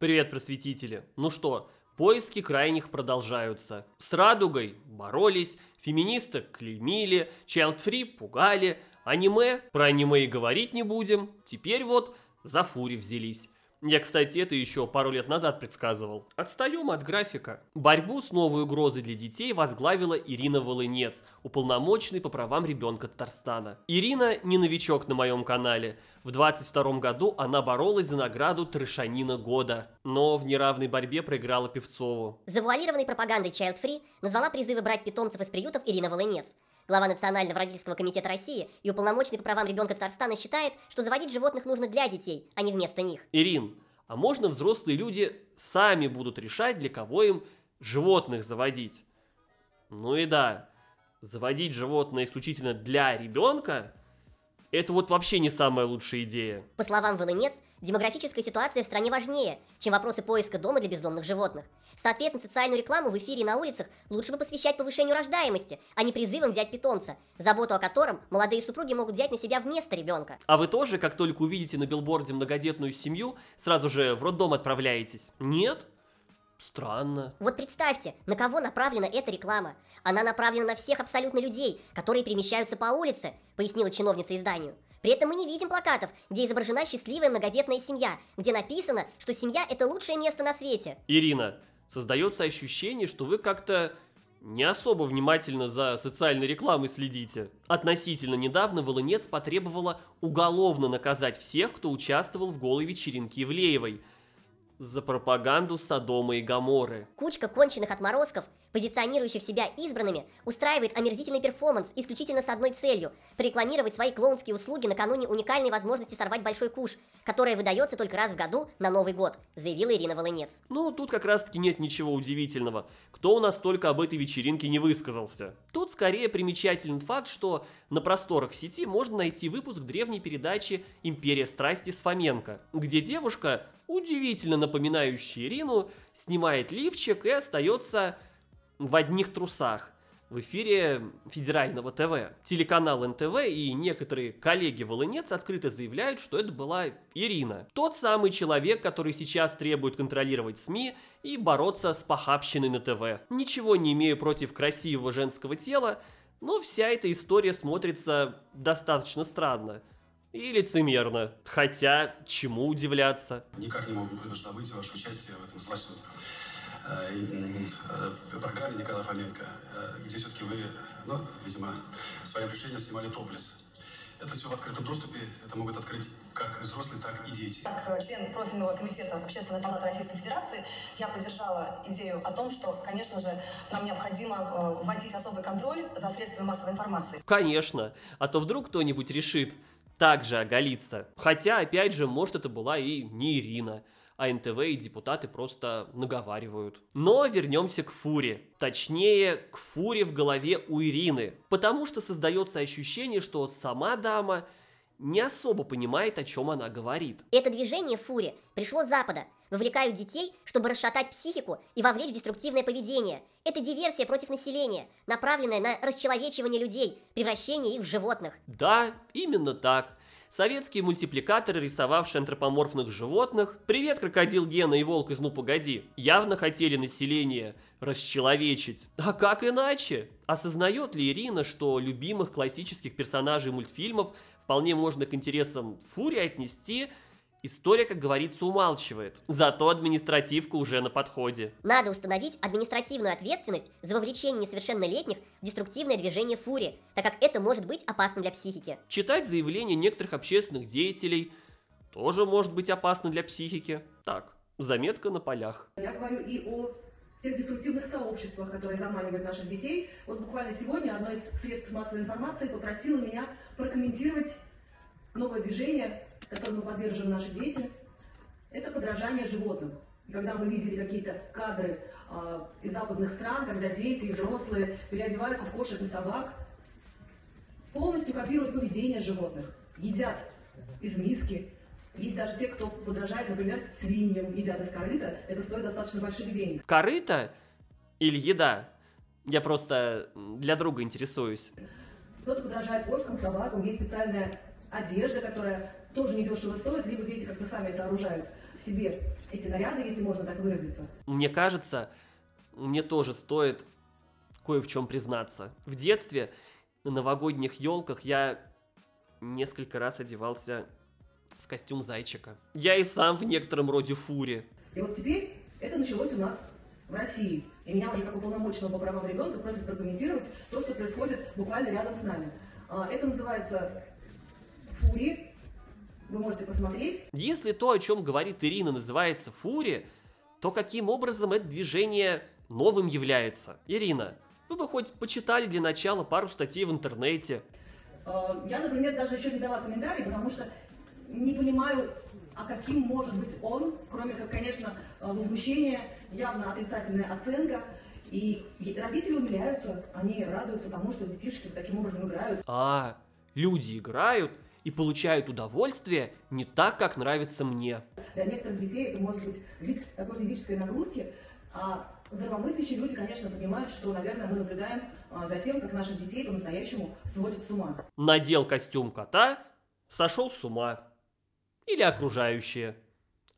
Привет, просветители! Ну что, поиски крайних продолжаются. С радугой боролись, феминисток клеймили, чайлдфри пугали, аниме, про аниме и говорить не будем, теперь вот за фури взялись. Я, кстати, это еще пару лет назад предсказывал. Отстаем от графика. Борьбу с новой угрозой для детей возглавила Ирина Волынец, уполномоченный по правам ребенка Татарстана. Ирина не новичок на моем канале. В 22 году она боролась за награду Трышанина года, но в неравной борьбе проиграла Певцову. Завуалированной пропагандой Child Free назвала призывы брать питомцев из приютов Ирина Волынец – Глава Национального родительского комитета России и уполномоченный по правам ребенка Татарстана считает, что заводить животных нужно для детей, а не вместо них. Ирин, а можно взрослые люди сами будут решать, для кого им животных заводить? Ну и да, заводить животное исключительно для ребенка это вот вообще не самая лучшая идея. По словам Волынец, Демографическая ситуация в стране важнее, чем вопросы поиска дома для бездомных животных. Соответственно, социальную рекламу в эфире и на улицах лучше бы посвящать повышению рождаемости, а не призывам взять питомца, заботу о котором молодые супруги могут взять на себя вместо ребенка. А вы тоже, как только увидите на билборде многодетную семью, сразу же в роддом отправляетесь? Нет? Странно. Вот представьте, на кого направлена эта реклама. Она направлена на всех абсолютно людей, которые перемещаются по улице, пояснила чиновница изданию. При этом мы не видим плакатов, где изображена счастливая многодетная семья, где написано, что семья – это лучшее место на свете. Ирина, создается ощущение, что вы как-то не особо внимательно за социальной рекламой следите. Относительно недавно Волынец потребовала уголовно наказать всех, кто участвовал в голой вечеринке Ивлеевой – за пропаганду Содома и Гаморы. Кучка конченых отморозков позиционирующих себя избранными, устраивает омерзительный перформанс исключительно с одной целью – прорекламировать свои клоунские услуги накануне уникальной возможности сорвать большой куш, которая выдается только раз в году на Новый год, заявила Ирина Волынец. Ну, тут как раз-таки нет ничего удивительного. Кто у нас только об этой вечеринке не высказался? Тут скорее примечателен факт, что на просторах сети можно найти выпуск древней передачи «Империя страсти» с Фоменко, где девушка, удивительно напоминающая Ирину, снимает лифчик и остается в одних трусах в эфире федерального ТВ. Телеканал НТВ и некоторые коллеги Волынец открыто заявляют, что это была Ирина. Тот самый человек, который сейчас требует контролировать СМИ и бороться с похабщиной на ТВ. Ничего не имею против красивого женского тела, но вся эта история смотрится достаточно странно. И лицемерно. Хотя, чему удивляться. Никак не могу забыть ваше участие в этом злачном Э, э, Проказали Николая Фоменко, э, где все-таки вы, ну, видимо, своим решением снимали топлис. Это все в открытом доступе, это могут открыть как взрослые, так и дети. Как член профильного комитета Общественной палаты Российской Федерации я поддержала идею о том, что, конечно же, нам необходимо вводить особый контроль за средствами массовой информации. Конечно, а то вдруг кто-нибудь решит также оголиться. Хотя, опять же, может, это была и не Ирина а НТВ и депутаты просто наговаривают. Но вернемся к Фуре. Точнее, к Фуре в голове у Ирины. Потому что создается ощущение, что сама дама не особо понимает, о чем она говорит. Это движение Фуре пришло с Запада. Вовлекают детей, чтобы расшатать психику и вовлечь в деструктивное поведение. Это диверсия против населения, направленная на расчеловечивание людей, превращение их в животных. Да, именно так советские мультипликаторы, рисовавшие антропоморфных животных, «Привет, крокодил Гена и волк из «Ну, погоди», явно хотели население расчеловечить. А как иначе? Осознает ли Ирина, что любимых классических персонажей мультфильмов вполне можно к интересам Фури отнести – История, как говорится, умалчивает. Зато административка уже на подходе. Надо установить административную ответственность за вовлечение несовершеннолетних в деструктивное движение фури, так как это может быть опасно для психики. Читать заявления некоторых общественных деятелей тоже может быть опасно для психики. Так, заметка на полях. Я говорю и о тех деструктивных сообществах, которые заманивают наших детей. Вот буквально сегодня одно из средств массовой информации попросило меня прокомментировать новое движение которому подвержены наши дети, это подражание животным. И когда мы видели какие-то кадры э, из западных стран, когда дети и взрослые переодеваются в кошек и собак, полностью копируют поведение животных, едят из миски. Есть даже те, кто подражает, например, свиньям, едят из корыта, это стоит достаточно больших денег. Корыта или еда? Я просто для друга интересуюсь. Кто-то подражает кошкам, собакам, есть специальная одежда, которая тоже недешево стоит, либо дети как-то сами сооружают себе эти наряды, если можно так выразиться. Мне кажется, мне тоже стоит кое в чем признаться. В детстве на новогодних елках я несколько раз одевался в костюм зайчика. Я и сам в некотором роде фури. И вот теперь это началось у нас в России. И меня уже как уполномоченного по правам ребенка просят прокомментировать то, что происходит буквально рядом с нами. А, это называется фури, вы можете посмотреть. Если то, о чем говорит Ирина, называется фури, то каким образом это движение новым является? Ирина, вы бы хоть почитали для начала пару статей в интернете. А, я, например, даже еще не дала комментарий, потому что не понимаю, а каким может быть он, кроме как, конечно, а, возмущение, явно отрицательная оценка. И родители умиляются, они радуются тому, что детишки таким образом играют. А, люди играют – и получают удовольствие не так, как нравится мне. Для некоторых детей это может быть вид такой физической нагрузки, а здравомыслящие люди, конечно, понимают, что, наверное, мы наблюдаем а, за тем, как наших детей по-настоящему сводят с ума. Надел костюм кота, сошел с ума. Или окружающие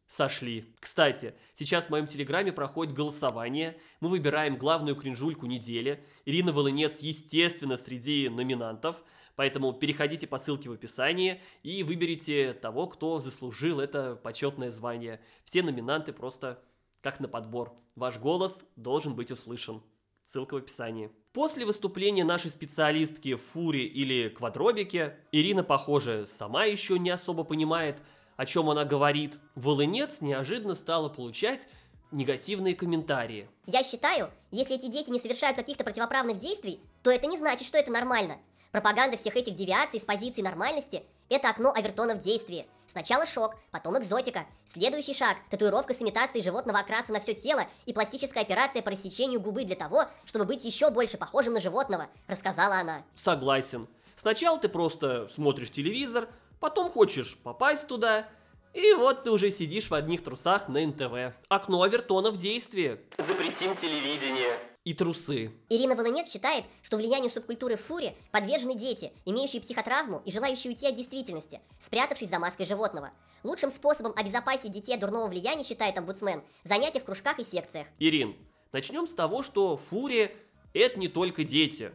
сошли. Кстати, сейчас в моем телеграме проходит голосование. Мы выбираем главную кринжульку недели. Ирина Волынец, естественно, среди номинантов. Поэтому переходите по ссылке в описании и выберите того, кто заслужил это почетное звание. Все номинанты просто как на подбор. Ваш голос должен быть услышан. Ссылка в описании. После выступления нашей специалистки в фуре или квадробике, Ирина, похоже, сама еще не особо понимает, о чем она говорит, Волынец неожиданно стала получать негативные комментарии. Я считаю, если эти дети не совершают каких-то противоправных действий, то это не значит, что это нормально. Пропаганда всех этих девиаций с позиции нормальности – это окно Авертона в действии. Сначала шок, потом экзотика. Следующий шаг – татуировка с имитацией животного окраса на все тело и пластическая операция по рассечению губы для того, чтобы быть еще больше похожим на животного, рассказала она. Согласен. Сначала ты просто смотришь телевизор, потом хочешь попасть туда, и вот ты уже сидишь в одних трусах на НТВ. Окно Авертона в действии. Запретим телевидение и трусы. Ирина Волынец считает, что влиянию субкультуры фури подвержены дети, имеющие психотравму и желающие уйти от действительности, спрятавшись за маской животного. Лучшим способом обезопасить детей от дурного влияния, считает омбудсмен, занятия в кружках и секциях. Ирин, начнем с того, что фури – это не только дети.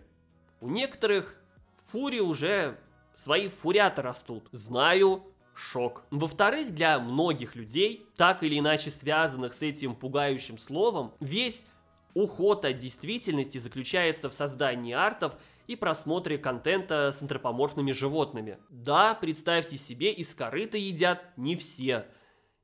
У некоторых фури уже свои фурята растут. Знаю, шок. Во-вторых, для многих людей, так или иначе связанных с этим пугающим словом, весь Уход от действительности заключается в создании артов и просмотре контента с антропоморфными животными. Да, представьте себе, из корыта едят не все.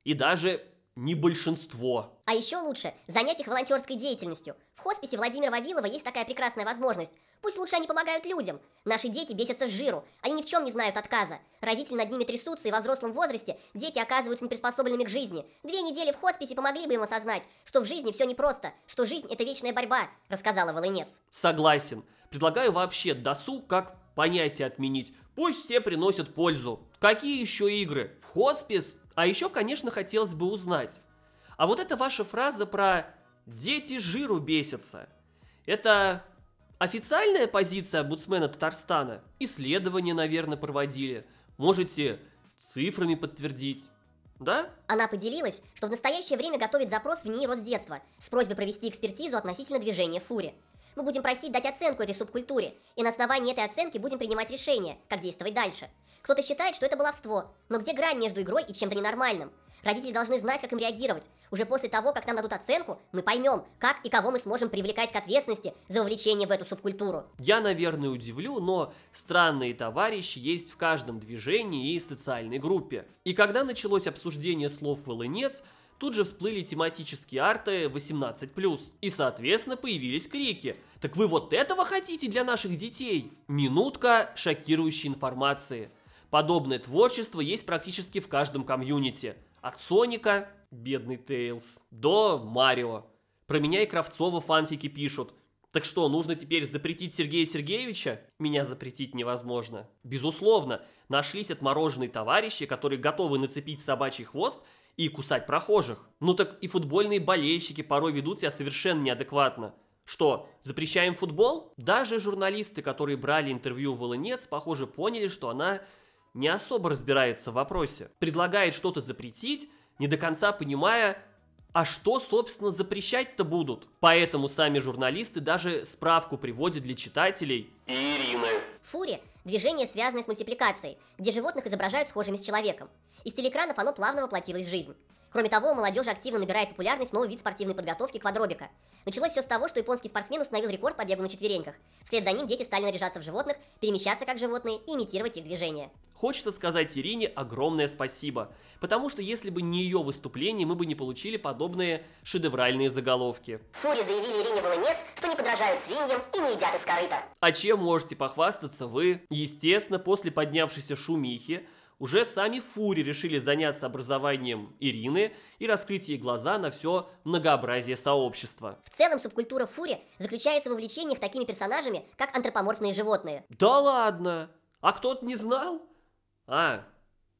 И даже не большинство. А еще лучше занять их волонтерской деятельностью. В хосписе Владимира Вавилова есть такая прекрасная возможность. Пусть лучше они помогают людям. Наши дети бесятся с жиру, они ни в чем не знают отказа. Родители над ними трясутся, и во взрослом возрасте дети оказываются неприспособленными к жизни. Две недели в хосписе помогли бы им осознать, что в жизни все непросто, что жизнь это вечная борьба, рассказала Волынец. Согласен. Предлагаю вообще досу как понятие отменить. Пусть все приносят пользу. Какие еще игры? В хоспис? А еще, конечно, хотелось бы узнать. А вот эта ваша фраза про «дети жиру бесятся» – это официальная позиция омбудсмена Татарстана? Исследования, наверное, проводили. Можете цифрами подтвердить. Да? Она поделилась, что в настоящее время готовит запрос в НИИ Росдетства с просьбой провести экспертизу относительно движения фури. Мы будем просить дать оценку этой субкультуре, и на основании этой оценки будем принимать решение, как действовать дальше – кто-то считает, что это баловство. Но где грань между игрой и чем-то ненормальным? Родители должны знать, как им реагировать. Уже после того, как нам дадут оценку, мы поймем, как и кого мы сможем привлекать к ответственности за увлечение в эту субкультуру. Я, наверное, удивлю, но странные товарищи есть в каждом движении и социальной группе. И когда началось обсуждение слов «волынец», Тут же всплыли тематические арты 18+, и, соответственно, появились крики. Так вы вот этого хотите для наших детей? Минутка шокирующей информации. Подобное творчество есть практически в каждом комьюнити. От Соника, бедный Тейлз, до Марио. Про меня и Кравцова фанфики пишут. Так что, нужно теперь запретить Сергея Сергеевича? Меня запретить невозможно. Безусловно, нашлись отмороженные товарищи, которые готовы нацепить собачий хвост и кусать прохожих. Ну так и футбольные болельщики порой ведут себя совершенно неадекватно. Что, запрещаем футбол? Даже журналисты, которые брали интервью у Волынец, похоже, поняли, что она не особо разбирается в вопросе, предлагает что-то запретить, не до конца понимая, а что, собственно, запрещать-то будут? Поэтому сами журналисты даже справку приводят для читателей. Ирина. Фури – движение, связанное с мультипликацией, где животных изображают схожими с человеком. Из телекранов оно плавно воплотилось в жизнь. Кроме того, у молодежи активно набирает популярность новый вид спортивной подготовки – квадробика. Началось все с того, что японский спортсмен установил рекорд по бегу на четвереньках. Вслед за ним дети стали наряжаться в животных, перемещаться как животные и имитировать их движения. Хочется сказать Ирине огромное спасибо, потому что если бы не ее выступление, мы бы не получили подобные шедевральные заголовки. Фури заявили Ирине Волынец, что не подражают свиньям и не едят из корыта. А чем можете похвастаться вы? Естественно, после поднявшейся шумихи уже сами Фури решили заняться образованием Ирины и раскрыть ей глаза на все многообразие сообщества. В целом субкультура Фури заключается в увлечениях такими персонажами, как антропоморфные животные. Да ладно! А кто-то не знал? А,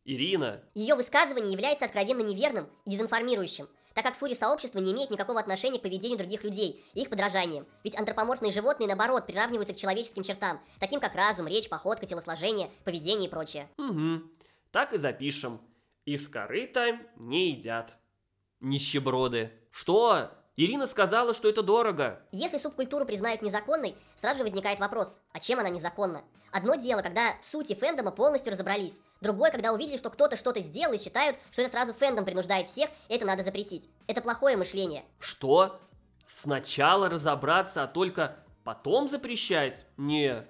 Ирина. Ее высказывание является откровенно неверным и дезинформирующим так как фури сообщества не имеет никакого отношения к поведению других людей и их подражаниям. Ведь антропоморфные животные, наоборот, приравниваются к человеческим чертам, таким как разум, речь, походка, телосложение, поведение и прочее. Угу. Так и запишем. Из корыта не едят. Нищеброды. Что? Ирина сказала, что это дорого. Если субкультуру признают незаконной, сразу же возникает вопрос, а чем она незаконна? Одно дело, когда в сути фэндома полностью разобрались. Другое, когда увидели, что кто-то что-то сделал и считают, что это сразу фэндом принуждает всех, это надо запретить. Это плохое мышление. Что? Сначала разобраться, а только потом запрещать? Не,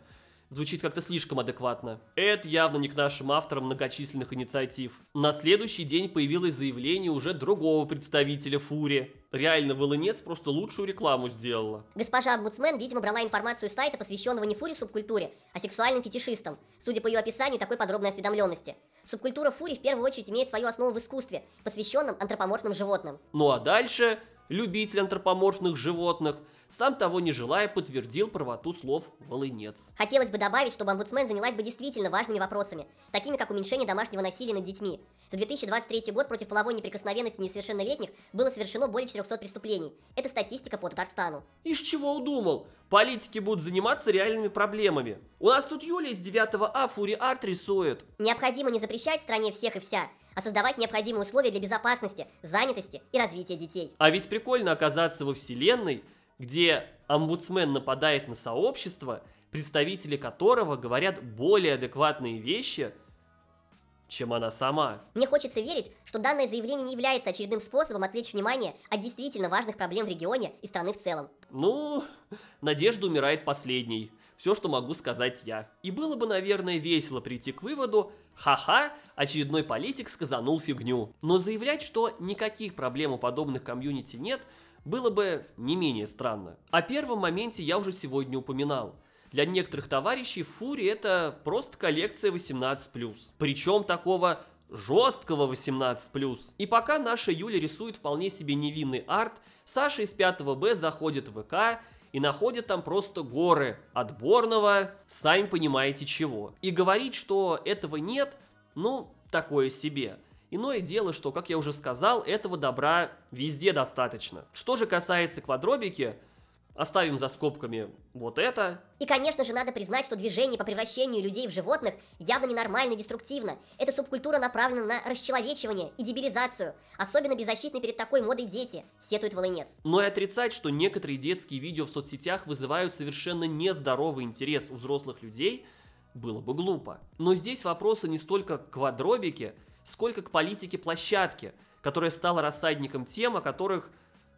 звучит как-то слишком адекватно. Это явно не к нашим авторам многочисленных инициатив. На следующий день появилось заявление уже другого представителя Фури. Реально, Волынец просто лучшую рекламу сделала. Госпожа Омбудсмен, видимо, брала информацию с сайта, посвященного не Фури субкультуре, а сексуальным фетишистам, судя по ее описанию такой подробной осведомленности. Субкультура Фури в первую очередь имеет свою основу в искусстве, посвященном антропоморфным животным. Ну а дальше любитель антропоморфных животных – сам того не желая, подтвердил правоту слов Волынец. Хотелось бы добавить, чтобы омбудсмен занялась бы действительно важными вопросами, такими как уменьшение домашнего насилия над детьми. За 2023 год против половой неприкосновенности несовершеннолетних было совершено более 400 преступлений. Это статистика по Татарстану. Из чего удумал? Политики будут заниматься реальными проблемами. У нас тут Юлия из 9А Фури Арт рисует. Необходимо не запрещать в стране всех и вся, а создавать необходимые условия для безопасности, занятости и развития детей. А ведь прикольно оказаться во вселенной, где омбудсмен нападает на сообщество, представители которого говорят более адекватные вещи, чем она сама. Мне хочется верить, что данное заявление не является очередным способом отвлечь внимание от действительно важных проблем в регионе и страны в целом. Ну, надежда умирает последней. Все, что могу сказать я. И было бы, наверное, весело прийти к выводу, ха-ха, очередной политик сказанул фигню. Но заявлять, что никаких проблем у подобных комьюнити нет – было бы не менее странно. О первом моменте я уже сегодня упоминал. Для некоторых товарищей Фури это просто коллекция 18+. Причем такого жесткого 18+. И пока наша Юля рисует вполне себе невинный арт, Саша из 5 Б заходит в ВК и находит там просто горы отборного, сами понимаете чего. И говорить, что этого нет, ну, такое себе. Иное дело, что, как я уже сказал, этого добра везде достаточно. Что же касается квадробики, Оставим за скобками вот это. И, конечно же, надо признать, что движение по превращению людей в животных явно ненормально и деструктивно. Эта субкультура направлена на расчеловечивание и дебилизацию. Особенно беззащитны перед такой модой дети, сетует Волынец. Но и отрицать, что некоторые детские видео в соцсетях вызывают совершенно нездоровый интерес у взрослых людей, было бы глупо. Но здесь вопросы не столько к квадробике, сколько к политике площадки, которая стала рассадником тем, о которых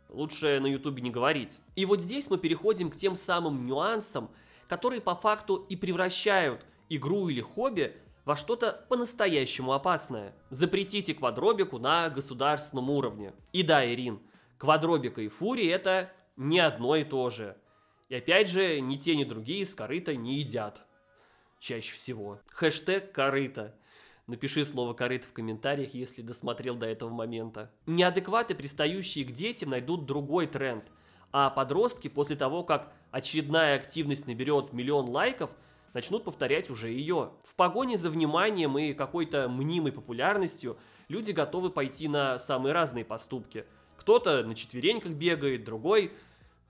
лучше на ютубе не говорить. И вот здесь мы переходим к тем самым нюансам, которые по факту и превращают игру или хобби во что-то по-настоящему опасное. Запретите квадробику на государственном уровне. И да, Ирин, квадробика и фури это не одно и то же. И опять же, ни те, ни другие с корыта не едят. Чаще всего. Хэштег корыта. Напиши слово «корыто» в комментариях, если досмотрел до этого момента. Неадекваты, пристающие к детям, найдут другой тренд. А подростки после того, как очередная активность наберет миллион лайков, начнут повторять уже ее. В погоне за вниманием и какой-то мнимой популярностью люди готовы пойти на самые разные поступки. Кто-то на четвереньках бегает, другой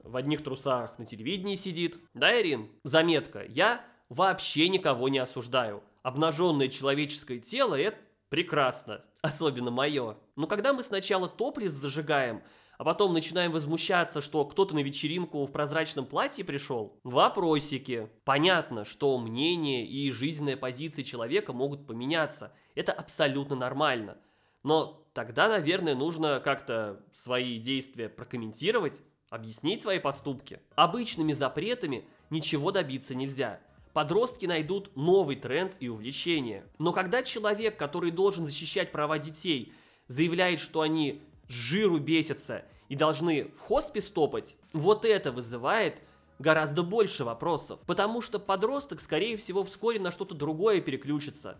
в одних трусах на телевидении сидит. Да, Ирин? Заметка. Я вообще никого не осуждаю обнаженное человеческое тело – это прекрасно, особенно мое. Но когда мы сначала топлис зажигаем, а потом начинаем возмущаться, что кто-то на вечеринку в прозрачном платье пришел? Вопросики. Понятно, что мнение и жизненная позиция человека могут поменяться. Это абсолютно нормально. Но тогда, наверное, нужно как-то свои действия прокомментировать, объяснить свои поступки. Обычными запретами ничего добиться нельзя – подростки найдут новый тренд и увлечение. Но когда человек, который должен защищать права детей, заявляет, что они с жиру бесятся и должны в хоспис топать, вот это вызывает гораздо больше вопросов. Потому что подросток, скорее всего, вскоре на что-то другое переключится.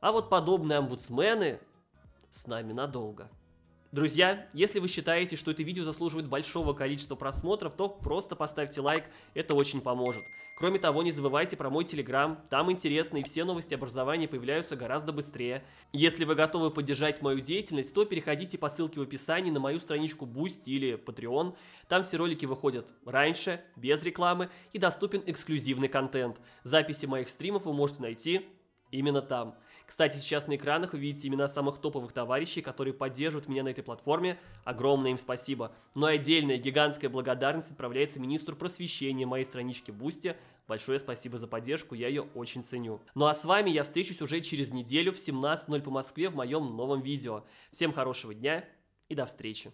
А вот подобные омбудсмены с нами надолго. Друзья, если вы считаете, что это видео заслуживает большого количества просмотров, то просто поставьте лайк, это очень поможет. Кроме того, не забывайте про мой телеграм, там интересные все новости образования появляются гораздо быстрее. Если вы готовы поддержать мою деятельность, то переходите по ссылке в описании на мою страничку Boost или Patreon. Там все ролики выходят раньше, без рекламы и доступен эксклюзивный контент. Записи моих стримов вы можете найти именно там. Кстати, сейчас на экранах вы видите имена самых топовых товарищей, которые поддерживают меня на этой платформе. Огромное им спасибо. Ну и а отдельная гигантская благодарность отправляется министру просвещения моей страничке Бусти. Большое спасибо за поддержку, я ее очень ценю. Ну а с вами я встречусь уже через неделю в 17.00 по Москве в моем новом видео. Всем хорошего дня и до встречи.